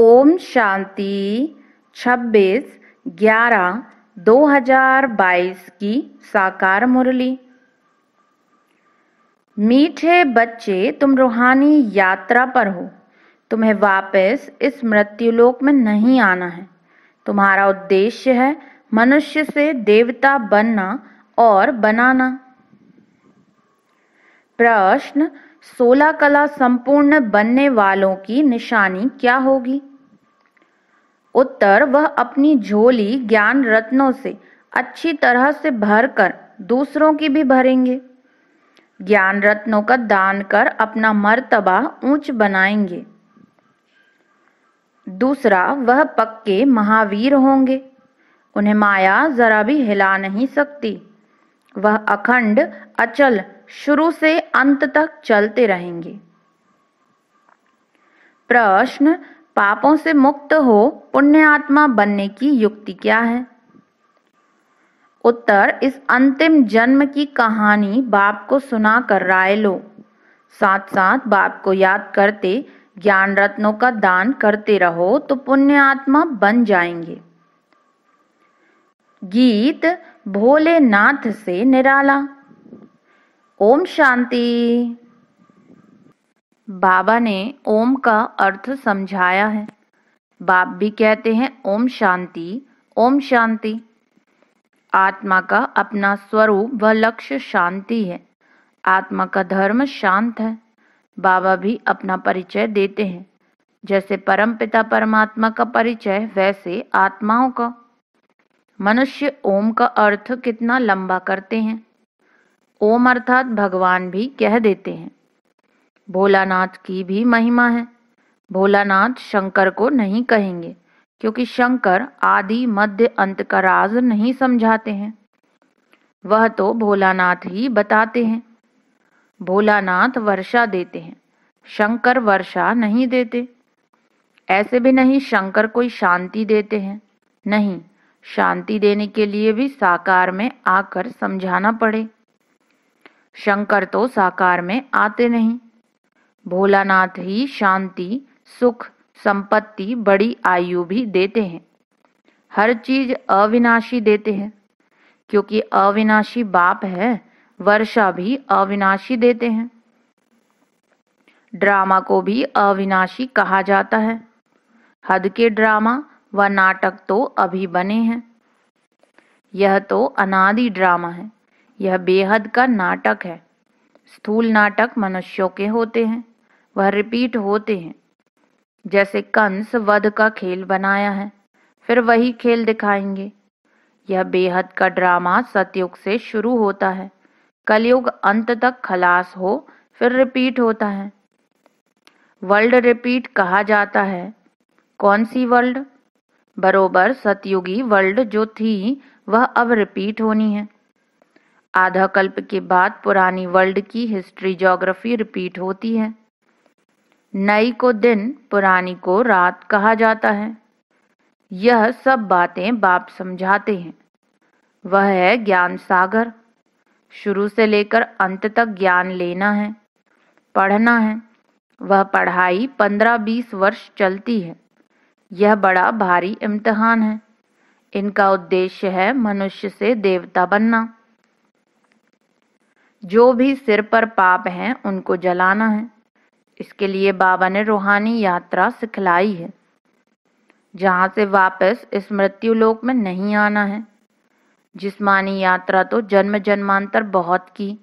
ओम शांति 26 ग्यारह 2022 की साकार मुरली मीठे बच्चे तुम रूहानी यात्रा पर हो तुम्हें वापस इस मृत्युलोक में नहीं आना है तुम्हारा उद्देश्य है मनुष्य से देवता बनना और बनाना प्रश्न सोलह कला संपूर्ण बनने वालों की निशानी क्या होगी उत्तर वह अपनी झोली ज्ञान रत्नों से अच्छी तरह से भर कर दूसरों की भी भरेंगे ज्ञान रत्नों का दान कर अपना मर्तबा ऊंच बनाएंगे दूसरा वह पक्के महावीर होंगे उन्हें माया जरा भी हिला नहीं सकती वह अखंड अचल शुरू से अंत तक चलते रहेंगे प्रश्न पापों से मुक्त हो पुण्य आत्मा बनने की युक्ति क्या है उत्तर इस अंतिम जन्म की कहानी बाप को सुना कर राय लो साथ साथ बाप को याद करते ज्ञान रत्नों का दान करते रहो तो पुण्य आत्मा बन जाएंगे गीत भोलेनाथ से निराला ओम शांति बाबा ने ओम का अर्थ समझाया है बाप भी कहते हैं ओम शांति ओम शांति आत्मा का अपना स्वरूप व लक्ष्य शांति है आत्मा का धर्म शांत है बाबा भी अपना परिचय देते हैं जैसे परम पिता परमात्मा का परिचय वैसे आत्माओं का मनुष्य ओम का अर्थ कितना लंबा करते हैं ओम अर्थात भगवान भी कह देते हैं भोलानाथ की भी महिमा है भोलानाथ शंकर को नहीं कहेंगे क्योंकि शंकर आदि मध्य अंत का राज नहीं समझाते हैं वह तो भोलानाथ ही बताते हैं भोलानाथ वर्षा देते हैं शंकर वर्षा नहीं देते ऐसे भी नहीं शंकर कोई शांति देते हैं नहीं शांति देने के लिए भी साकार में आकर समझाना पड़े शंकर तो साकार में आते नहीं भोलानाथ ही शांति सुख संपत्ति बड़ी आयु भी देते हैं हर चीज अविनाशी देते हैं क्योंकि अविनाशी बाप है वर्षा भी अविनाशी देते हैं ड्रामा को भी अविनाशी कहा जाता है हद के ड्रामा व नाटक तो अभी बने हैं यह तो अनादि ड्रामा है यह बेहद का नाटक है स्थूल नाटक मनुष्यों के होते हैं वह रिपीट होते हैं जैसे कंस वध का खेल बनाया है फिर वही खेल दिखाएंगे यह बेहद का ड्रामा सतयुग से शुरू होता है कलयुग अंत तक खलास हो फिर रिपीट होता है वर्ल्ड रिपीट कहा जाता है कौन सी वर्ल्ड बरोबर सतयुगी वर्ल्ड जो थी वह अब रिपीट होनी है आधा कल्प के बाद पुरानी वर्ल्ड की हिस्ट्री जोग्राफी रिपीट होती है नई को दिन पुरानी को रात कहा जाता है यह सब बातें बाप समझाते हैं वह है ज्ञान सागर शुरू से लेकर अंत तक ज्ञान लेना है पढ़ना है वह पढ़ाई पंद्रह बीस वर्ष चलती है यह बड़ा भारी इम्तहान है इनका उद्देश्य है मनुष्य से देवता बनना जो भी सिर पर पाप हैं उनको जलाना है इसके लिए बाबा ने रूहानी यात्रा सिखलाई है जहां से वापस इस मृत्यु लोक में नहीं आना है जिस्मानी यात्रा तो जन्म जन्मांतर बहुत की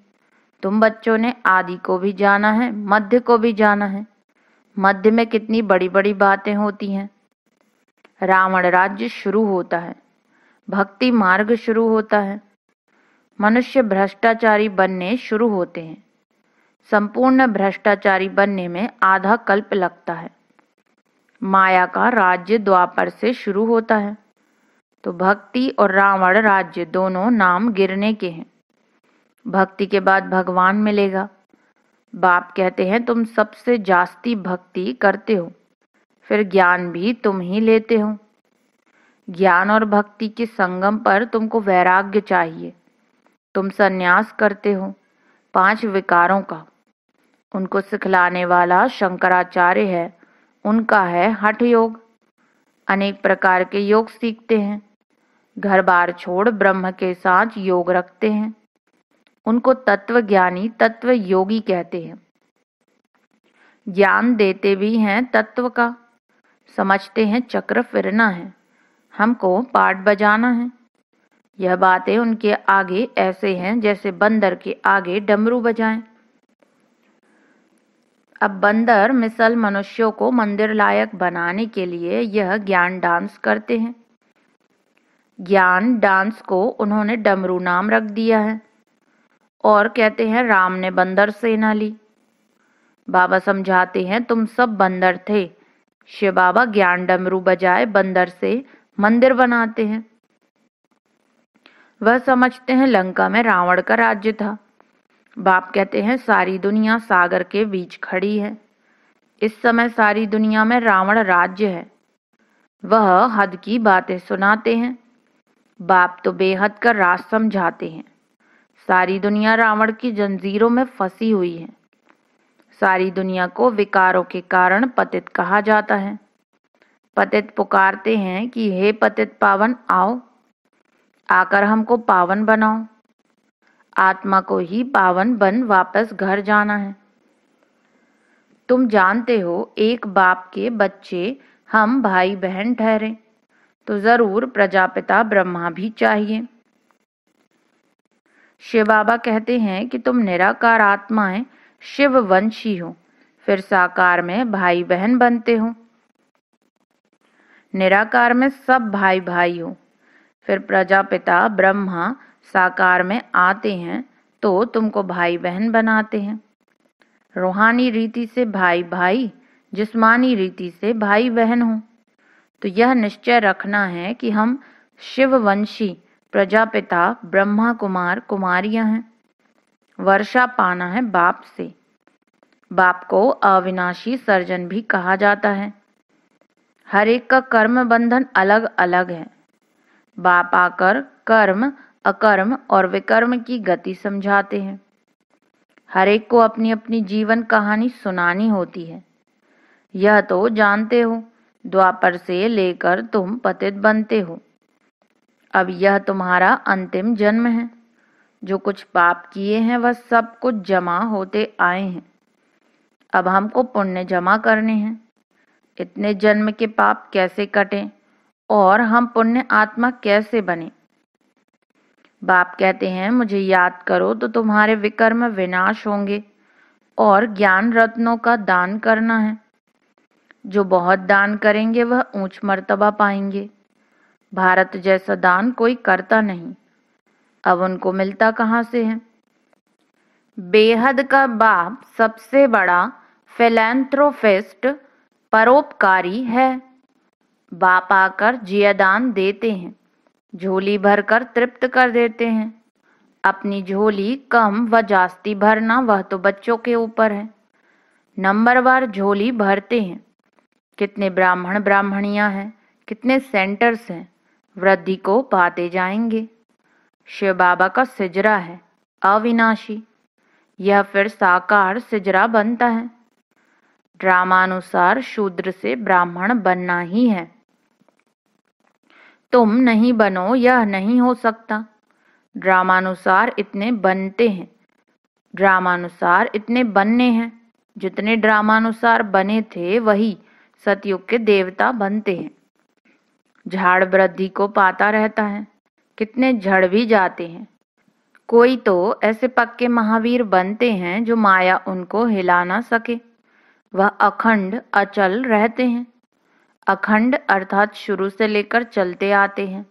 तुम बच्चों ने आदि को भी जाना है मध्य को भी जाना है मध्य में कितनी बड़ी बड़ी बातें होती हैं रावण राज्य शुरू होता है भक्ति मार्ग शुरू होता है मनुष्य भ्रष्टाचारी बनने शुरू होते हैं संपूर्ण भ्रष्टाचारी बनने में आधा कल्प लगता है माया का राज्य द्वापर से शुरू होता है तो भक्ति और रावण राज्य दोनों नाम गिरने के हैं भक्ति के बाद भगवान मिलेगा बाप कहते हैं तुम सबसे जास्ती भक्ति करते हो फिर ज्ञान भी तुम ही लेते हो ज्ञान और भक्ति के संगम पर तुमको वैराग्य चाहिए तुम संन्यास करते हो पांच विकारों का उनको सिखलाने वाला शंकराचार्य है उनका है हठ योग अनेक प्रकार के योग सीखते हैं घर बार छोड़ ब्रह्म के साथ योग रखते हैं उनको तत्व ज्ञानी तत्व योगी कहते हैं ज्ञान देते भी हैं तत्व का समझते हैं चक्र फिरना है हमको पाठ बजाना है यह बातें उनके आगे ऐसे हैं जैसे बंदर के आगे डमरू बजाएं। अब बंदर मिसल मनुष्यों को मंदिर लायक बनाने के लिए यह ज्ञान डांस करते हैं ज्ञान डांस को उन्होंने डमरू नाम रख दिया है और कहते हैं राम ने बंदर सेना ली बाबा समझाते हैं तुम सब बंदर थे शिव बाबा ज्ञान डमरू बजाए बंदर से मंदिर बनाते हैं वह समझते हैं लंका में रावण का राज्य था बाप कहते हैं सारी दुनिया सागर के बीच खड़ी है इस समय सारी दुनिया में रावण राज्य है वह हद की बातें सुनाते हैं बाप तो बेहद का राज समझाते हैं सारी दुनिया रावण की जंजीरों में फंसी हुई है सारी दुनिया को विकारों के कारण पतित कहा जाता है पतित पुकारते हैं कि हे पतित पावन आओ आकर हमको पावन बनाओ आत्मा को ही पावन बन वापस घर जाना है तुम जानते हो एक बाप के बच्चे हम भाई बहन ठहरे तो जरूर प्रजापिता ब्रह्मा भी चाहिए शिव बाबा कहते हैं कि तुम निराकार आत्माएं शिव वंशी हो फिर साकार में भाई बहन बनते हो निराकार में सब भाई भाई हो फिर प्रजापिता ब्रह्मा साकार में आते हैं तो तुमको भाई बहन बनाते हैं रूहानी रीति से भाई भाई जिस्मानी रीति से भाई बहन हो तो यह निश्चय रखना है कि हम शिववंशी प्रजापिता ब्रह्मा कुमार कुमारियां हैं वर्षा पाना है बाप से बाप को अविनाशी सर्जन भी कहा जाता है हर एक का कर्म बंधन अलग अलग है बाप आकर कर्म अकर्म और विकर्म की गति समझाते हैं हरेक को अपनी अपनी जीवन कहानी सुनानी होती है यह तो जानते हो द्वापर से लेकर तुम पतित बनते हो अब यह तुम्हारा अंतिम जन्म है जो कुछ पाप किए हैं वह सब कुछ जमा होते आए हैं अब हमको पुण्य जमा करने हैं इतने जन्म के पाप कैसे कटें और हम पुण्य आत्मा कैसे बने बाप कहते हैं मुझे याद करो तो तुम्हारे विकर्म विनाश होंगे और ज्ञान रत्नों का दान करना है जो बहुत दान करेंगे वह ऊंच मर्तबा पाएंगे भारत जैसा दान कोई करता नहीं अब उनको मिलता कहाँ से है बेहद का बाप सबसे बड़ा फिलेंथ्रोफिस्ट परोपकारी है बाप आकर जियादान देते हैं झोली भरकर तृप्त कर देते हैं अपनी झोली कम व जास्ती भरना वह तो बच्चों के ऊपर है नंबर वार झोली भरते हैं कितने ब्राह्मण ब्राह्मणियां हैं कितने सेंटर्स हैं वृद्धि को पाते जाएंगे शिव बाबा का सिजरा है अविनाशी यह फिर साकार सिजरा बनता है ड्रामानुसार शूद्र से ब्राह्मण बनना ही है तुम नहीं बनो यह नहीं हो सकता ड्रामानुसार इतने बनते हैं ड्रामानुसार इतने बनने हैं जितने ड्रामानुसार बने थे वही सतयुग के देवता बनते हैं झाड़ वृद्धि को पाता रहता है कितने झड़ भी जाते हैं कोई तो ऐसे पक्के महावीर बनते हैं जो माया उनको हिला ना सके वह अखंड अचल रहते हैं अखंड अर्थात शुरू से लेकर चलते आते हैं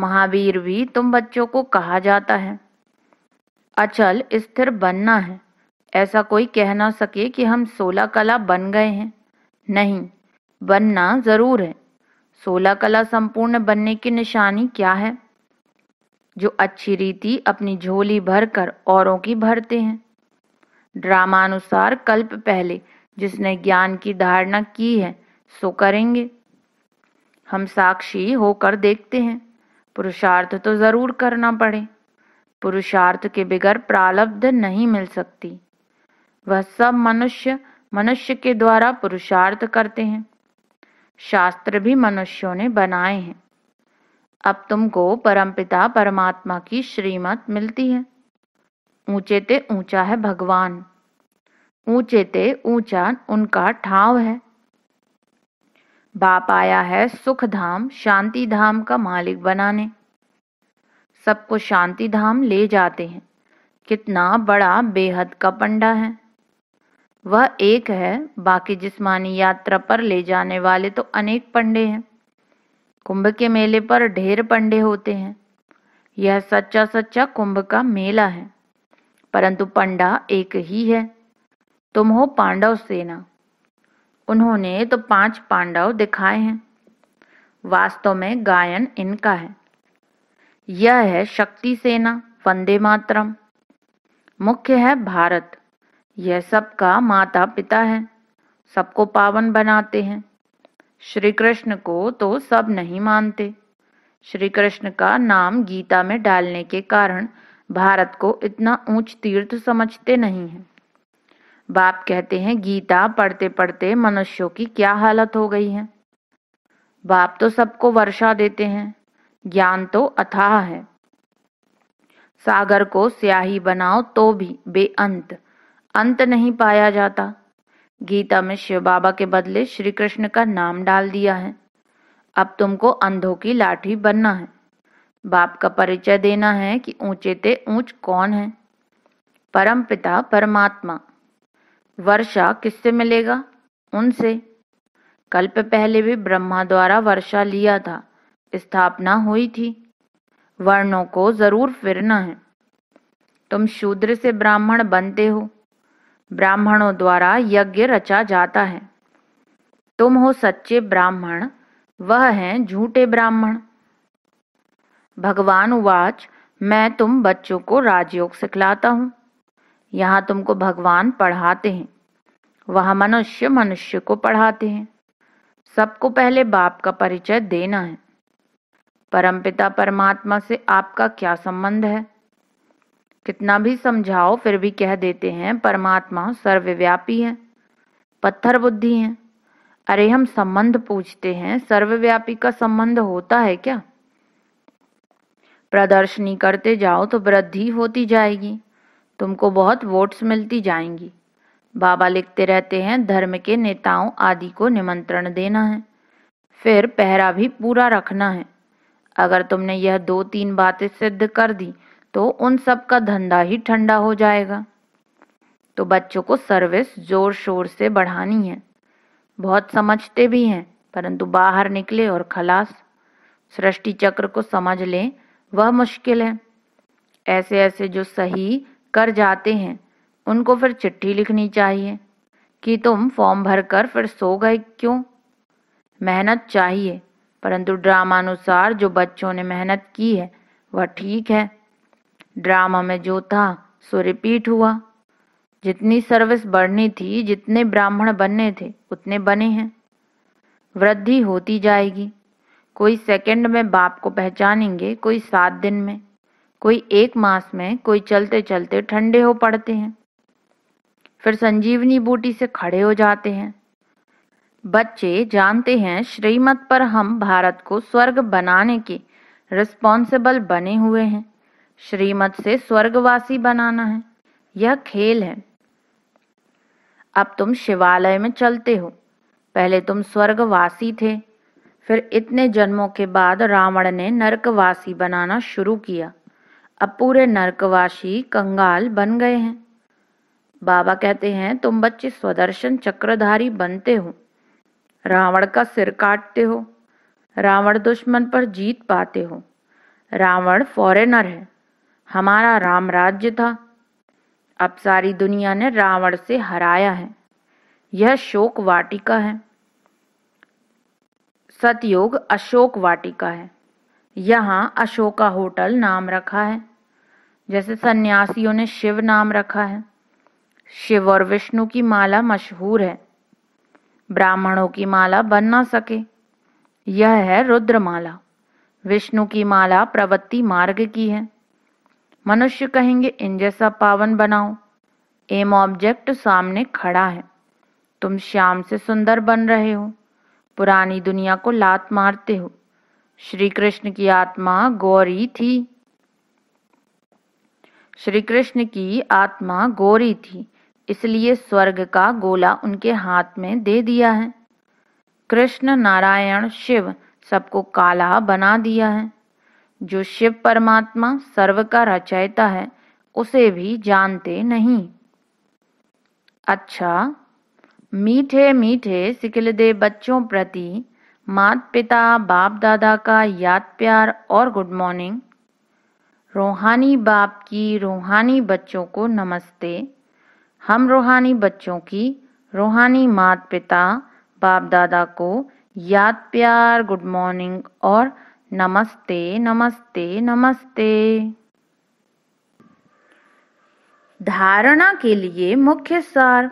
महावीर भी तुम बच्चों को कहा जाता है अचल स्थिर बनना है ऐसा कोई कह ना सके कि हम सोलह कला बन गए हैं नहीं बनना जरूर है सोलह कला संपूर्ण बनने की निशानी क्या है जो अच्छी रीति अपनी झोली भरकर औरों की भरते हैं ड्रामानुसार कल्प पहले जिसने ज्ञान की धारणा की है सो करेंगे हम साक्षी होकर देखते हैं पुरुषार्थ तो जरूर करना पड़े पुरुषार्थ के बिगैर प्रालब्ध नहीं मिल सकती वह सब मनुष्य मनुष्य के द्वारा पुरुषार्थ करते हैं शास्त्र भी मनुष्यों ने बनाए हैं अब तुमको परमपिता परमात्मा की श्रीमत मिलती है ऊंचे ते ऊंचा है भगवान ऊंचे ते ऊंचा उनका ठाव है बाप आया है सुख धाम शांति धाम का मालिक बनाने सबको शांति धाम ले जाते हैं कितना बड़ा बेहद का पंडा है वह एक है बाकी जिस्मानी यात्रा पर ले जाने वाले तो अनेक पंडे हैं कुंभ के मेले पर ढेर पंडे होते हैं यह सच्चा सच्चा कुंभ का मेला है परंतु पंडा एक ही है तुम हो पांडव सेना उन्होंने तो पांच पांडव दिखाए हैं वास्तव में गायन इनका है यह है शक्ति सेना वंदे मातरम मुख्य है भारत यह सबका माता पिता है सबको पावन बनाते हैं श्री कृष्ण को तो सब नहीं मानते श्री कृष्ण का नाम गीता में डालने के कारण भारत को इतना ऊंच तीर्थ समझते नहीं है बाप कहते हैं गीता पढ़ते पढ़ते मनुष्यों की क्या हालत हो गई है बाप तो सबको वर्षा देते हैं ज्ञान तो अथाह है सागर को स्याही बनाओ तो भी बेअंत अंत नहीं पाया जाता गीता में शिव बाबा के बदले श्री कृष्ण का नाम डाल दिया है अब तुमको अंधों की लाठी बनना है बाप का परिचय देना है कि ऊंचे ते ऊंच कौन है परमपिता परमात्मा वर्षा किससे मिलेगा उनसे कल्प पहले भी ब्रह्मा द्वारा वर्षा लिया था स्थापना हुई थी वर्णों को जरूर फिरना है तुम शूद्र से ब्राह्मण बनते हो ब्राह्मणों द्वारा यज्ञ रचा जाता है तुम हो सच्चे ब्राह्मण वह हैं झूठे ब्राह्मण भगवान उवाच मैं तुम बच्चों को राजयोग सिखलाता हूँ यहाँ तुमको भगवान पढ़ाते हैं वह मनुष्य मनुष्य को पढ़ाते हैं सबको पहले बाप का परिचय देना है परमपिता परमात्मा से आपका क्या संबंध है कितना भी समझाओ फिर भी कह देते हैं परमात्मा सर्वव्यापी है पत्थर बुद्धि है अरे हम संबंध पूछते हैं सर्वव्यापी का संबंध होता है क्या प्रदर्शनी करते जाओ तो वृद्धि होती जाएगी तुमको बहुत वोट्स मिलती जाएंगी बाबा लिखते रहते हैं धर्म के नेताओं आदि को निमंत्रण देना है फिर पहरा भी पूरा रखना है अगर तुमने यह दो तीन बातें सिद्ध कर दी तो उन सब का धंधा ही ठंडा हो जाएगा तो बच्चों को सर्विस जोर शोर से बढ़ानी है बहुत समझते भी हैं परंतु बाहर निकले और खलास सृष्टि चक्र को समझ लें वह मुश्किल है ऐसे ऐसे जो सही कर जाते हैं उनको फिर चिट्ठी लिखनी चाहिए कि तुम फॉर्म भरकर फिर सो गए क्यों मेहनत चाहिए परंतु ड्रामानुसार जो बच्चों ने मेहनत की है वह ठीक है ड्रामा में जो था सो रिपीट हुआ जितनी सर्विस बढ़नी थी जितने ब्राह्मण बनने थे उतने बने हैं वृद्धि होती जाएगी कोई सेकंड में बाप को पहचानेंगे कोई सात दिन में कोई एक मास में कोई चलते चलते ठंडे हो पड़ते हैं फिर संजीवनी बूटी से खड़े हो जाते हैं बच्चे जानते हैं श्रीमत पर हम भारत को स्वर्ग बनाने के रिस्पॉन्सिबल बने हुए हैं श्रीमत से स्वर्गवासी बनाना है यह खेल है अब तुम शिवालय में चलते हो पहले तुम स्वर्गवासी थे फिर इतने जन्मों के बाद रावण ने नरकवासी बनाना शुरू किया अब पूरे नरकवासी कंगाल बन गए हैं बाबा कहते हैं तुम बच्चे स्वदर्शन चक्रधारी बनते हो रावण का सिर काटते हो रावण दुश्मन पर जीत पाते हो रावण फॉरेनर है हमारा राम राज्य था अब सारी दुनिया ने रावण से हराया है यह शोक वाटिका है सतयोग अशोक वाटिका है यहाँ अशोका होटल नाम रखा है जैसे सन्यासियों ने शिव नाम रखा है शिव और विष्णु की माला मशहूर है ब्राह्मणों की माला बन ना सके यह है रुद्रमाला विष्णु की माला प्रवृत्ति मार्ग की है मनुष्य कहेंगे इन जैसा पावन बनाओ एम ऑब्जेक्ट सामने खड़ा है तुम श्याम से सुंदर बन रहे हो पुरानी दुनिया को लात मारते हो श्री कृष्ण की आत्मा गौरी थी श्री कृष्ण की आत्मा गोरी थी इसलिए स्वर्ग का गोला उनके हाथ में दे दिया है कृष्ण नारायण शिव सबको काला बना दिया है जो शिव परमात्मा सर्व का रचयिता है उसे भी जानते नहीं अच्छा मीठे मीठे सिकलदे बच्चों प्रति मात पिता बाप दादा का याद प्यार और गुड मॉर्निंग रूहानी बाप की रूहानी बच्चों को नमस्ते हम रूहानी बच्चों की रूहानी मात पिता बाप दादा को याद प्यार गुड मॉर्निंग और नमस्ते नमस्ते नमस्ते धारणा के लिए मुख्य सार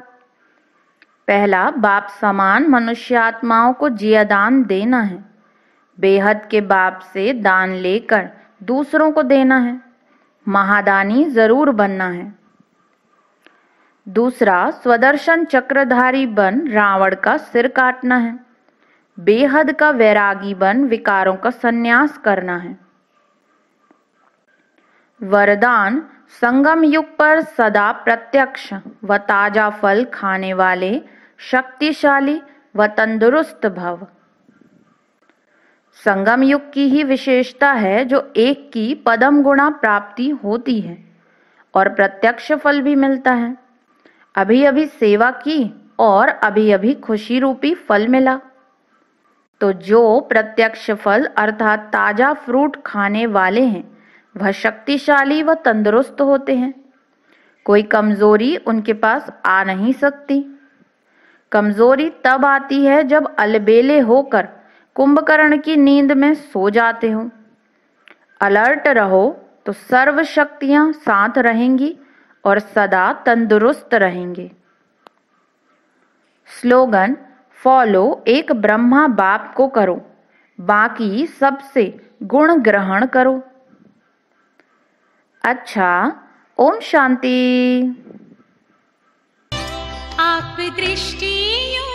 पहला बाप समान मनुष्य आत्माओं को जियादान देना है बेहद के बाप से दान लेकर दूसरों को देना है महादानी जरूर बनना है दूसरा स्वदर्शन चक्रधारी बन रावण का सिर काटना है बेहद का वैरागी बन विकारों का सन्यास करना है वरदान संगम युग पर सदा प्रत्यक्ष व ताजा फल खाने वाले शक्तिशाली व तंदुरुस्त भव संगम युग की ही विशेषता है जो एक की पदम गुणा प्राप्ति होती है और प्रत्यक्ष फल भी मिलता है अभी अभी सेवा की और अभी अभी खुशी रूपी फल मिला तो जो प्रत्यक्ष फल अर्थात ताजा फ्रूट खाने वाले हैं वह शक्तिशाली व तंदुरुस्त होते हैं कोई कमजोरी उनके पास आ नहीं सकती कमजोरी तब आती है जब अलबेले होकर कुंभकर्ण की नींद में सो जाते हो अलर्ट रहो तो सर्व शक्तियां साथ रहेंगी और सदा तंदुरुस्त रहेंगे स्लोगन फॉलो एक ब्रह्मा बाप को करो बाकी सबसे गुण ग्रहण करो अच्छा ओम शांति आप दृष्टि